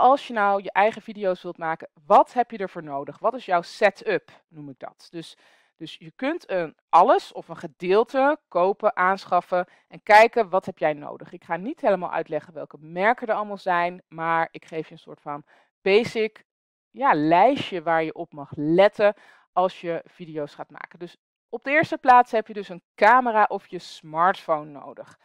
als je nou je eigen video's wilt maken, wat heb je ervoor nodig? Wat is jouw setup, noem ik dat. Dus, dus je kunt een alles of een gedeelte kopen, aanschaffen en kijken wat heb jij nodig. Ik ga niet helemaal uitleggen welke merken er allemaal zijn, maar ik geef je een soort van basic ja, lijstje waar je op mag letten als je video's gaat maken. Dus op de eerste plaats heb je dus een camera of je smartphone nodig.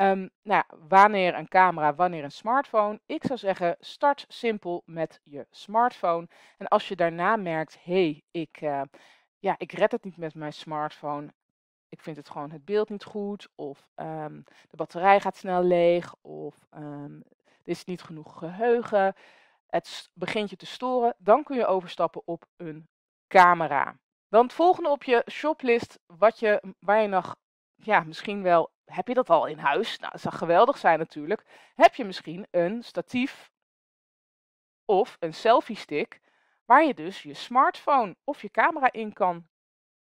Ehm, nou ja, wanneer een camera, wanneer een smartphone? Ik zou zeggen, start simpel met je smartphone. En als je daarna merkt, hé, hey, ik, eh, ja, ik red het niet met mijn smartphone. Ik vind het gewoon het beeld niet goed. Of ehm, de batterij gaat snel leeg. Of ehm, er is niet genoeg geheugen. Het begint je te storen. Dan kun je overstappen op een camera. Dan het volgende op je shoplist wat je, waar je nog ja, misschien wel, heb je dat al in huis? Nou, dat zou geweldig zijn natuurlijk. Heb je misschien een statief of een selfie stick waar je dus je smartphone of je camera in kan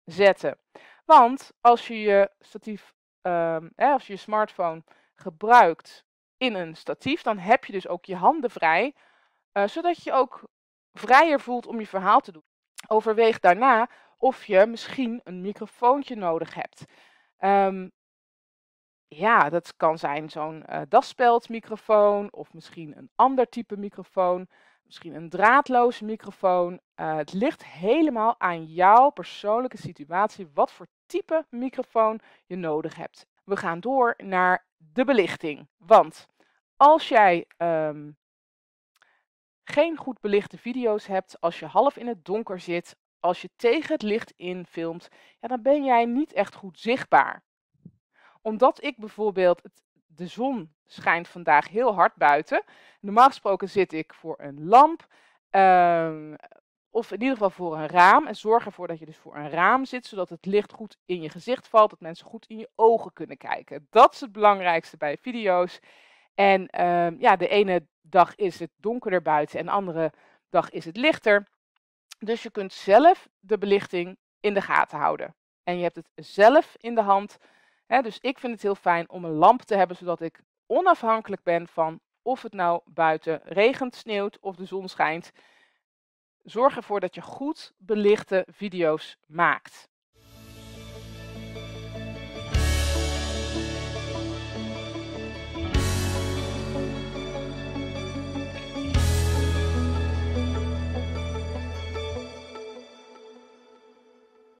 zetten. Want als je je statief, ehm, als je, je smartphone gebruikt in een statief, dan heb je dus ook je handen vrij, uh, zodat je ook vrijer voelt om je verhaal te doen. Overweeg daarna of je misschien een microfoontje nodig hebt. Ehm, ja, dat kan zijn zo'n uh, daspeldmicrofoon of misschien een ander type microfoon, misschien een draadloze microfoon. Eh, het ligt helemaal aan jouw persoonlijke situatie wat voor type microfoon je nodig hebt. We gaan door naar de belichting. Want als jij ehm, geen goed belichte video's hebt, als je half in het donker zit, als je tegen het licht in filmt, ja, dan ben jij niet echt goed zichtbaar. Omdat ik bijvoorbeeld, de zon schijnt vandaag heel hard buiten. Normaal gesproken zit ik voor een lamp. Ehm, of in ieder geval voor een raam. En zorg ervoor dat je dus voor een raam zit, zodat het licht goed in je gezicht valt, dat mensen goed in je ogen kunnen kijken. Dat is het belangrijkste bij video's. En ehm, ja, de ene dag is het donkerder buiten en de andere dag is het lichter. Dus je kunt zelf de belichting in de gaten houden. En je hebt het zelf in de hand. Hè, dus ik vind het heel fijn om een lamp te hebben, zodat ik onafhankelijk ben van of het nou buiten regent, sneeuwt of de zon schijnt. Zorg ervoor dat je goed belichte video's maakt.